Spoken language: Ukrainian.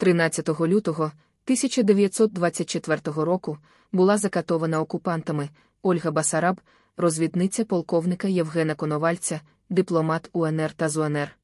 13 лютого 1924 року була закатована окупантами Ольга Басараб, розвідниця полковника Євгена Коновальця, дипломат УНР та ЗУНР,